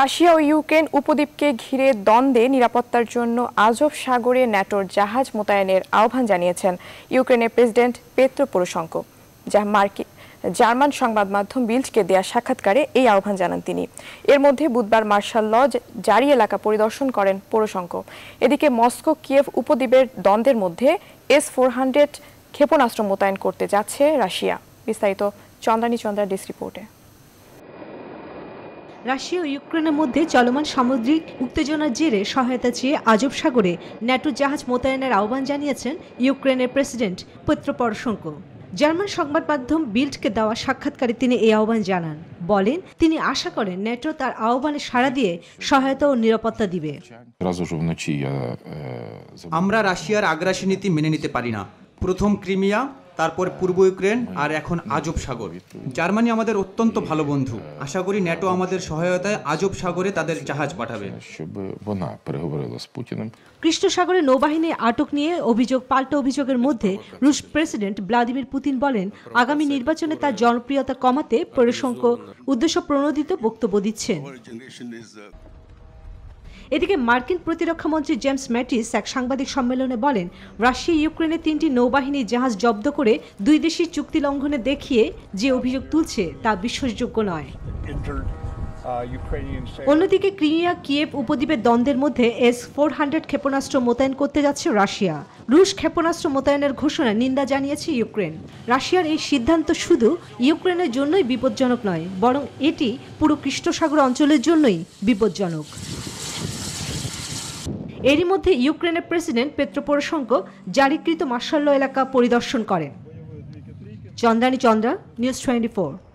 Russia ও Ukraine উপদ্বীপকে ঘিরে দ্বন্দ্বে নিরাপত্তার জন্য আজব সাগরে ন্যাটোর জাহাজ মোতায়েনের আহ্বান জানিয়েছেন ইউক্রেনের প্রেসিডেন্ট পেত্রো পোরোশঙ্ক যা মার্কিন জার্মান সংবাদ মাধ্যম বিল্ডকে দেয়া সাক্ষাৎকারে এই আহ্বান জানান তিনি এর মধ্যে বুধবার মার্শাল লজ জারি এলাকা পরিদর্শন করেন পোরোশঙ্ক এদিকে মস্কো কিয়েভ উপদ্বীপের দ্বন্দ্বের মধ্যে এস ফোর হান্ড্রেড ক্ষেপণাস্ত্র মোতায়েন করতে যাচ্ছে রাশিয়া বিস্তারিত চন্দ্রানী চন্দ্রা ডিস রিপোর্টে রাশিয়া ও ইউক্রেনের মধ্যে চলমান সামুদ্রিক উত্তেজনার জেরে সহায়তা চেয়ে আজব সাগরে ন্যাটো জাহাজ মোতায়েনের আহ্বান জানিয়েছেন ইউক্রেনের প্রেসিডেন্ট পেত্র পরশঙ্ক জার্মান সংবাদ মাধ্যম বিল্ডকে দেওয়া সাক্ষাৎকারে তিনি এই আহ্বান জানান বলেন তিনি আশা করেন ন্যাটো তার আহ্বানে সাড়া দিয়ে সহায়তা ও নিরাপত্তা দিবে আমরা রাশিয়ার আগ্রাসী নীতি মেনে নিতে পারি না প্রথম ক্রিমিয়া তারপর পূর্ব ইউক্রেন আর এখন আজব সাগর জার্মানি আমাদের অত্যন্ত ভালো বন্ধু আশা করি ন্যাটো আমাদের সহায়তায় আজব সাগরে তাদের জাহাজ পাঠাবে কৃষ্ণ সাগরে নৌবাহিনী আটক নিয়ে অভিযোগ পাল্টা অভিযোগের মধ্যে রুশ প্রেসিডেন্ট ভ্লাদিমির পুতিন বলেন আগামী নির্বাচনে তার জনপ্রিয়তা কমাতে পরিসংখ্য উদ্দেশ্য প্রণোদিত বক্তব্য দিচ্ছেন এদিকে মার্কিন প্রতিরক্ষামন্ত্রী জেমস ম্যাটিস এক সাংবাদিক সম্মেলনে বলেন রাশিয়া ইউক্রেনে তিনটি নৌবাহিনী জাহাজ জব্দ করে দুই দেশের চুক্তি লঙ্ঘনে দেখিয়ে যে অভিযোগ তুলছে তা বিশ্বাসযোগ্য নয় অন্যদিকে ক্রিমিয়া কিয়েভ উপদ্বীপের দ্বন্দ্বের মধ্যে এস ফোর হান্ড্রেড ক্ষেপণাস্ত্র মোতায়েন করতে যাচ্ছে রাশিয়া রুশ ক্ষেপণাস্ত্র মোতায়েনের ঘোষণা নিন্দা জানিয়েছে ইউক্রেন রাশিয়ার এই সিদ্ধান্ত শুধু ইউক্রেনের জন্যই বিপজ্জনক নয় বরং এটি পুরো কৃষ্ণসাগর অঞ্চলের জন্যই বিপজ্জনক এরই মধ্যে ইউক্রেনের প্রেসিডেন্ট পেত্র পোরশঙ্কো জারিকৃত মার্শাল্য এলাকা পরিদর্শন করেন চন্দ্রানী চন্দ্রা নিউজ টোয়েন্টি